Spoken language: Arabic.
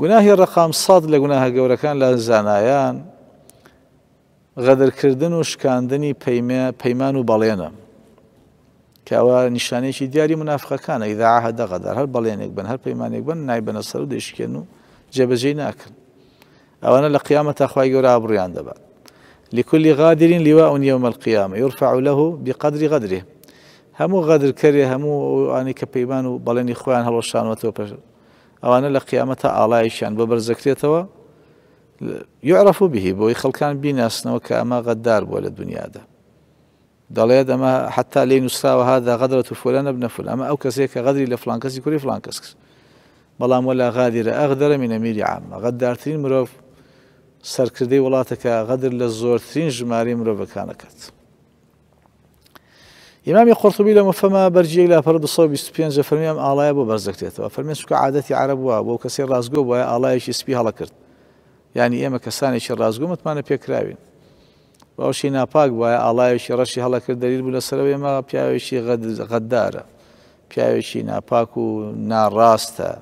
گوناهی ڕقام سەد لە گوناهە گەورەکان لە زانایان غەدرکردن و شکاندنی پەیمان و او نشانه چی دیاری منافق منافقەکانە ئیداعاهە دەغەدار هەر بەڵێنێک بن هەر پەیمانێک بن نایبەنە سەر و دەشکێن و نکن ناکەن ئەوانە لە قیامە تاخوای گەورە ئابڕیان دەبات لكل غادر لواء يوم القيامة يرفع له بقدر غدره همو غدر كري همو أني كبيمان وبلني خوان هلوشان وتوبر أوانا لقيامة آلايشان ببرزكتية توا يعرف به بو يخلقان بيناسنا وكأما غدار بو للدنيا دا دليل أما حتى لين استوى هذا غدرة فلان ابن فلان أما أو غدر غدري لفلان كسي كوري فلان كس بلا مولا غادر أغدر من أمير عام غدار ترين مروف سركدي ولاتك غدر للزور ترين جماري مروف كانكت ئمامی خۆرتبی لە مفەما بەرجەی لە پەر 25 فەرمیام ئاڵایە بۆ بەرزەکرێتەوە فەرمێن سوکە عادەتی عرب وە بۆ کەسی ڕازگۆ وایە ئاڵایەکی سپی هەڵە کرد ینی ئێمە کەسانێکی ڕازگومتمانە پێکراوین باوشی ناپاک وایە ئاڵایەکی ڕەشی هەڵە کرد دەریر بوو لە سەرەوە ئێمە پیاوێکی غەددارە پیاوێکی ناپاک و ناڕاستە